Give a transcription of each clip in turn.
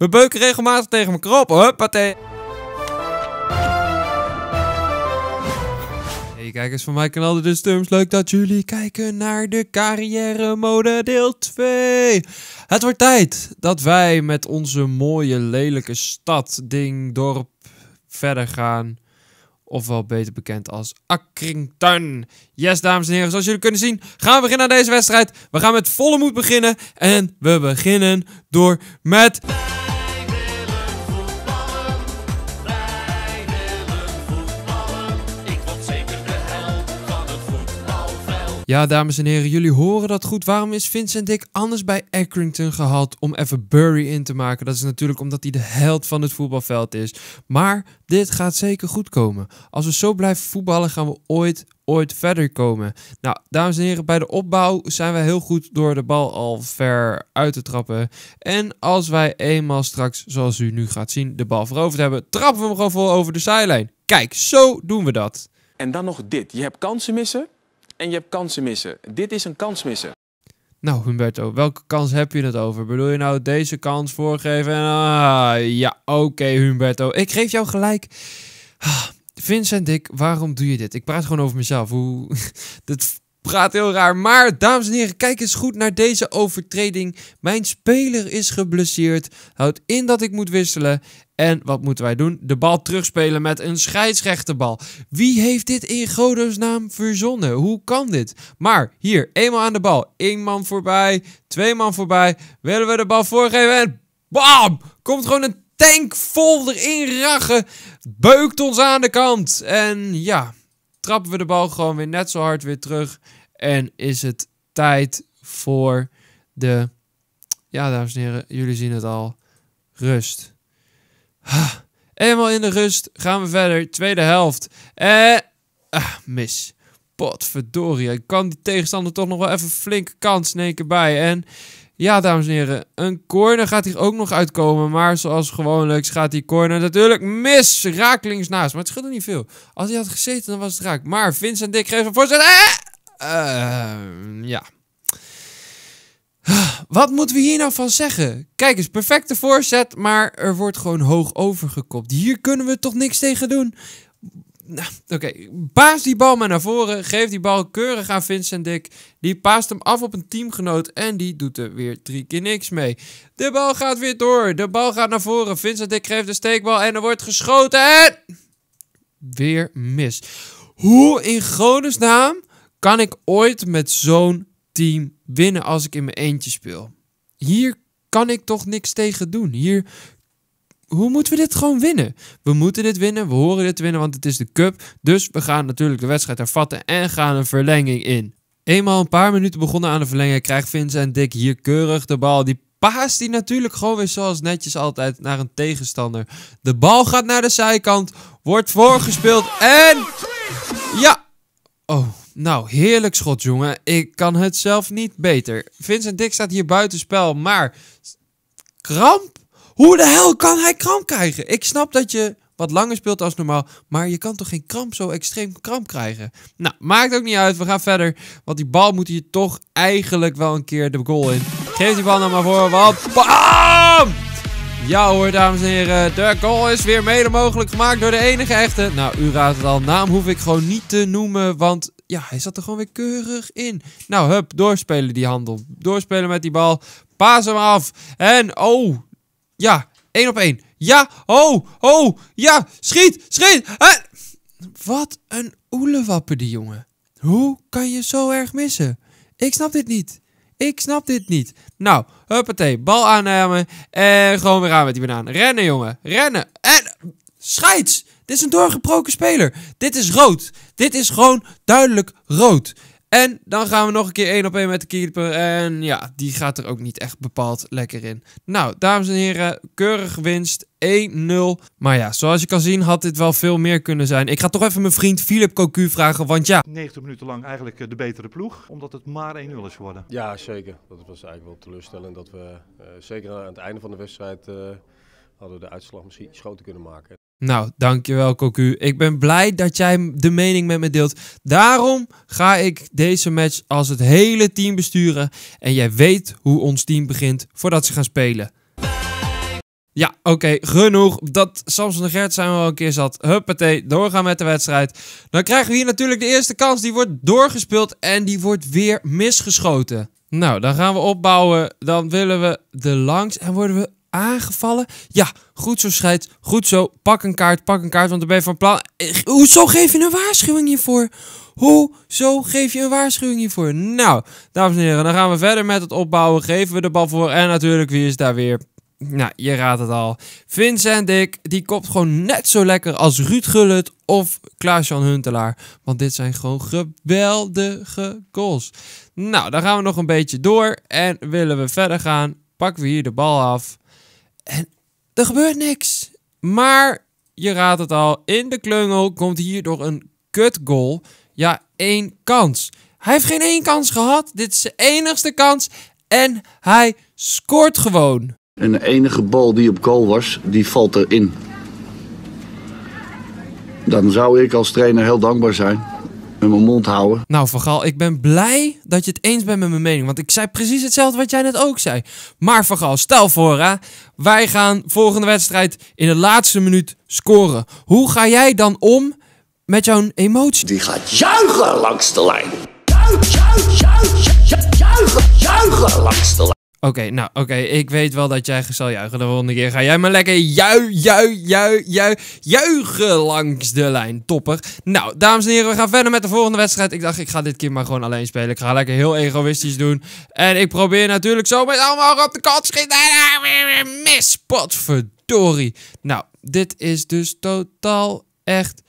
We beuken regelmatig tegen mijn krop. Huppatee. Hey kijkers van mijn kanaal, dit is Leuk dat jullie kijken naar de carrière mode deel 2. Het wordt tijd dat wij met onze mooie, lelijke stad, ding, dorp verder gaan. Ofwel beter bekend als Accrington. Yes, dames en heren, zoals jullie kunnen zien, gaan we beginnen aan deze wedstrijd. We gaan met volle moed beginnen. En we beginnen door met. Ja, dames en heren, jullie horen dat goed. Waarom is Vincent Dick anders bij Accrington gehad om even Bury in te maken? Dat is natuurlijk omdat hij de held van het voetbalveld is. Maar dit gaat zeker goed komen. Als we zo blijven voetballen, gaan we ooit, ooit verder komen. Nou, dames en heren, bij de opbouw zijn we heel goed door de bal al ver uit te trappen. En als wij eenmaal straks, zoals u nu gaat zien, de bal veroverd hebben, trappen we hem gewoon vol over de zijlijn. Kijk, zo doen we dat. En dan nog dit. Je hebt kansen missen en je hebt kansen missen. Dit is een kans missen. Nou, Humberto, welke kans heb je het over? Bedoel je nou deze kans voorgeven? ah, ja, oké, Humberto. Ik geef jou gelijk. Ah, Vincent, ik, waarom doe je dit? Ik praat gewoon over mezelf. Hoe... dat praat heel raar. Maar, dames en heren, kijk eens goed naar deze overtreding. Mijn speler is geblesseerd. Houdt in dat ik moet wisselen. En wat moeten wij doen? De bal terugspelen met een scheidsrechterbal. Wie heeft dit in Godo's naam verzonnen? Hoe kan dit? Maar hier, eenmaal aan de bal. Eén man voorbij, twee man voorbij. Willen we de bal voorgeven en bam! Komt gewoon een tank vol erin ragen. Beukt ons aan de kant. En ja, trappen we de bal gewoon weer net zo hard weer terug. En is het tijd voor de, ja dames en heren, jullie zien het al, rust. eenmaal in de rust gaan we verder, tweede helft. Eh, ah, mis. Potverdorie, ik kan die tegenstander toch nog wel even flinke kans sneken bij. En ja, dames en heren, een corner gaat hier ook nog uitkomen. Maar zoals gewoonlijk gaat die corner natuurlijk mis. Raak links naast, maar het scheelde niet veel. Als hij had gezeten, dan was het raak. Maar Vincent Dick geven een voorzet. Eh! Ehm, ja. Wat moeten we hier nou van zeggen? Kijk eens, perfecte voorzet, maar er wordt gewoon hoog overgekopt. Hier kunnen we toch niks tegen doen? nou, Oké, paas die bal maar naar voren. Geef die bal keurig aan Vincent Dick. Die paast hem af op een teamgenoot en die doet er weer drie keer niks mee. De bal gaat weer door. De bal gaat naar voren. Vincent Dick geeft de steekbal en er wordt geschoten en... Weer mis. Hoe in naam kan ik ooit met zo'n team winnen als ik in mijn eentje speel? Hier kan ik toch niks tegen doen. Hier hoe moeten we dit gewoon winnen? We moeten dit winnen, we horen dit winnen, want het is de cup. Dus we gaan natuurlijk de wedstrijd hervatten en gaan een verlenging in. Eenmaal een paar minuten begonnen aan de verlenging krijgt Vincent Dick hier keurig de bal. Die paast die natuurlijk gewoon weer zoals netjes altijd naar een tegenstander. De bal gaat naar de zijkant, wordt voorgespeeld en... Ja! Oh, nou, heerlijk schot, jongen. Ik kan het zelf niet beter. Vincent Dick staat hier buitenspel, maar... Kramp hoe de hel kan hij kramp krijgen? Ik snap dat je wat langer speelt als normaal. Maar je kan toch geen kramp zo extreem kramp krijgen? Nou, maakt ook niet uit. We gaan verder. Want die bal moet je toch eigenlijk wel een keer de goal in. Geef die bal nou maar voor. Want bam! Ja hoor, dames en heren. De goal is weer mede mogelijk gemaakt door de enige echte. Nou, u raadt het al. Naam hoef ik gewoon niet te noemen. Want ja, hij zat er gewoon weer keurig in. Nou, hup. Doorspelen die handel. Doorspelen met die bal. Paas hem af. En oh... Ja, één op één. Ja, oh, oh, ja, schiet, schiet. Wat een oelewappen die jongen. Hoe kan je zo erg missen? Ik snap dit niet. Ik snap dit niet. Nou, huppatee, bal aannemen en gewoon weer aan met die banaan. Rennen, jongen, rennen. En, scheids, dit is een doorgebroken speler. Dit is rood. Dit is gewoon duidelijk rood. En dan gaan we nog een keer één op één met de keeper. En ja, die gaat er ook niet echt bepaald lekker in. Nou, dames en heren, keurig winst. 1-0. Maar ja, zoals je kan zien had dit wel veel meer kunnen zijn. Ik ga toch even mijn vriend Philip Cocu vragen, want ja... 90 minuten lang eigenlijk eh, de betere ploeg, omdat het maar 1-0 is geworden. Ja, zeker. Dat was eigenlijk wel teleurstellend dat we, eh, zeker aan het einde van de wedstrijd, eh, hadden de uitslag misschien schoten kunnen maken. Nou, dankjewel Cocu. Ik ben blij dat jij de mening met me deelt. Daarom ga ik deze match als het hele team besturen. En jij weet hoe ons team begint voordat ze gaan spelen. Ja, oké, genoeg. Dat Samson en Gert zijn we al een keer zat. Huppatee, doorgaan met de wedstrijd. Dan krijgen we hier natuurlijk de eerste kans. Die wordt doorgespeeld en die wordt weer misgeschoten. Nou, dan gaan we opbouwen. Dan willen we de langs en worden we aangevallen? Ja, goed zo, schijt, Goed zo. Pak een kaart, pak een kaart, want dan ben je van plan. Eh, hoezo geef je een waarschuwing hiervoor? Hoezo geef je een waarschuwing hiervoor? Nou, dames en heren, dan gaan we verder met het opbouwen. Geven we de bal voor. En natuurlijk, wie is daar weer? Nou, je raadt het al. Vincent Dick, die kopt gewoon net zo lekker als Ruud Gullit of Klaas-Jan Huntelaar. Want dit zijn gewoon geweldige goals. Nou, dan gaan we nog een beetje door. En willen we verder gaan, pakken we hier de bal af. En er gebeurt niks. Maar je raadt het al, in de klungel komt hier door een kut goal. Ja, één kans. Hij heeft geen één kans gehad. Dit is de enigste kans. En hij scoort gewoon. En de enige bal die op goal was, die valt erin. Dan zou ik als trainer heel dankbaar zijn met mijn mond houden. Nou, Van ik ben blij dat je het eens bent met mijn mening. Want ik zei precies hetzelfde wat jij net ook zei. Maar Van stel voor, hè, wij gaan volgende wedstrijd in de laatste minuut scoren. Hoe ga jij dan om met jouw emotie? Die gaat juichen langs de lijn. Juich, juichen, juichen langs de lijn. Oké, nou oké, ik weet wel dat jij zal juichen de volgende keer. Ga jij maar lekker jui, jui, jui, jui, juichen langs de lijn. Topper. Nou, dames en heren, we gaan verder met de volgende wedstrijd. Ik dacht, ik ga dit keer maar gewoon alleen spelen. Ik ga lekker heel egoïstisch doen. En ik probeer natuurlijk zo met allemaal op de kant te schieten. Mis, potverdorie. Nou, dit is dus totaal echt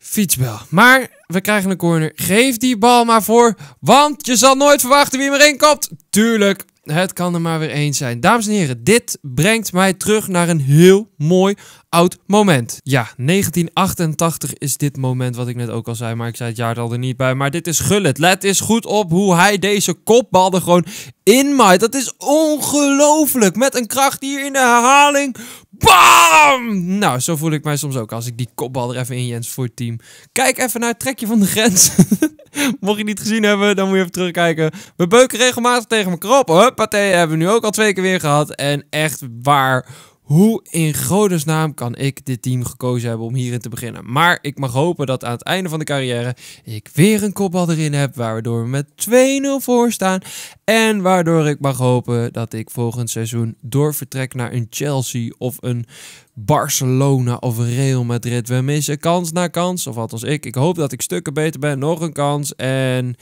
Fietsbel. Maar we krijgen een corner. Geef die bal maar voor. Want je zal nooit verwachten wie hem erin komt. Tuurlijk, het kan er maar weer eens zijn. Dames en heren, dit brengt mij terug naar een heel mooi oud moment. Ja, 1988 is dit moment wat ik net ook al zei, maar ik zei het jaar er niet bij. Maar dit is Gullit. Let eens goed op hoe hij deze kopbal er gewoon in Dat is ongelooflijk. Met een kracht hier in de herhaling BAM! Nou, zo voel ik mij soms ook als ik die kopbal er even in Jens voor het team. Kijk even naar het trekje van de grens. Mocht je niet gezien hebben, dan moet je even terugkijken. We beuken regelmatig tegen mijn krop. Huppatee, hebben we nu ook al twee keer weer gehad. En echt waar, hoe in godesnaam kan ik dit team gekozen hebben om hierin te beginnen? Maar ik mag hopen dat aan het einde van de carrière ik weer een kopbal erin heb, waardoor we met 2-0 voor staan. En waardoor ik mag hopen dat ik volgend seizoen doorvertrek naar een Chelsea of een Barcelona of Real Madrid. We missen kans na kans, of althans ik. Ik hoop dat ik stukken beter ben, nog een kans en...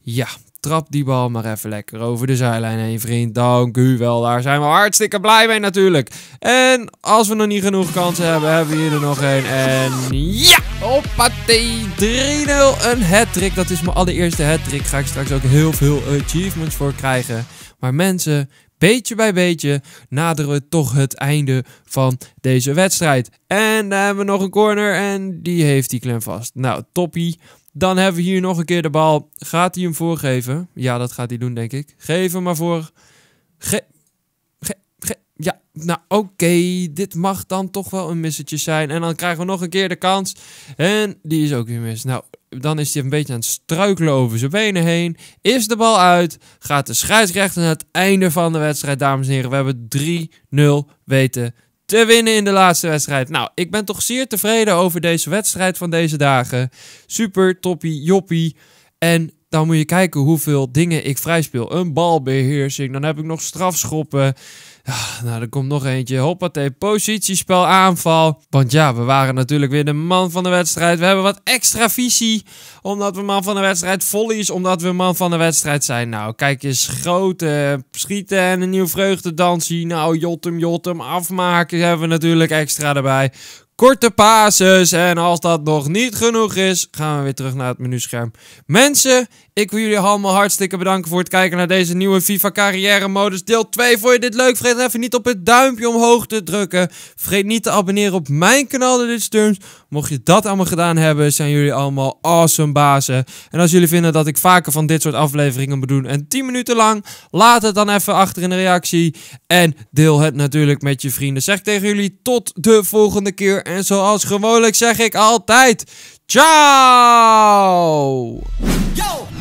Ja, trap die bal maar even lekker over de zijlijn heen, vriend. Dank u wel. Daar zijn we hartstikke blij mee natuurlijk. En als we nog niet genoeg kansen hebben, hebben we hier er nog een. En ja! Hoppatee, 3-0. Een hat-trick. Dat is mijn allereerste hat-trick. Ga ik straks ook heel veel achievements voor krijgen. Maar mensen, beetje bij beetje naderen we toch het einde van deze wedstrijd. En daar hebben we nog een corner en die heeft die klem vast. Nou, toppie. Dan hebben we hier nog een keer de bal. Gaat hij hem voorgeven? Ja, dat gaat hij doen, denk ik. Geef hem maar voor. Ge ge ge ja, nou oké. Dit mag dan toch wel een missetje zijn. En dan krijgen we nog een keer de kans. En die is ook weer mis. Nou, dan is hij een beetje aan het struikelen over zijn benen heen. Is de bal uit. Gaat de scheidsrechter naar het einde van de wedstrijd, dames en heren. We hebben 3-0 weten te winnen in de laatste wedstrijd. Nou, ik ben toch zeer tevreden over deze wedstrijd van deze dagen. Super, toppie, joppie. En dan moet je kijken hoeveel dingen ik vrijspeel. Een balbeheersing, dan heb ik nog strafschoppen nou, er komt nog eentje. Hoppatee, positiespel, aanval. Want ja, we waren natuurlijk weer de man van de wedstrijd. We hebben wat extra visie, omdat we man van de wedstrijd. is, omdat we man van de wedstrijd zijn. Nou, kijk eens, grote eh, schieten en een nieuw vreugdedansie. Nou, jotem, jotem, afmaken hebben we natuurlijk extra erbij. Korte pases en als dat nog niet genoeg is, gaan we weer terug naar het menuscherm. Mensen, ik wil jullie allemaal hartstikke bedanken voor het kijken naar deze nieuwe FIFA carrière modus deel 2. Vond je dit leuk? Vergeet even niet op het duimpje omhoog te drukken. Vergeet niet te abonneren op mijn kanaal de Turns. Mocht je dat allemaal gedaan hebben, zijn jullie allemaal awesome bazen. En als jullie vinden dat ik vaker van dit soort afleveringen bedoel. en 10 minuten lang, laat het dan even achter in de reactie. En deel het natuurlijk met je vrienden. Zeg tegen jullie tot de volgende keer. En zoals gewoonlijk zeg ik altijd, ciao!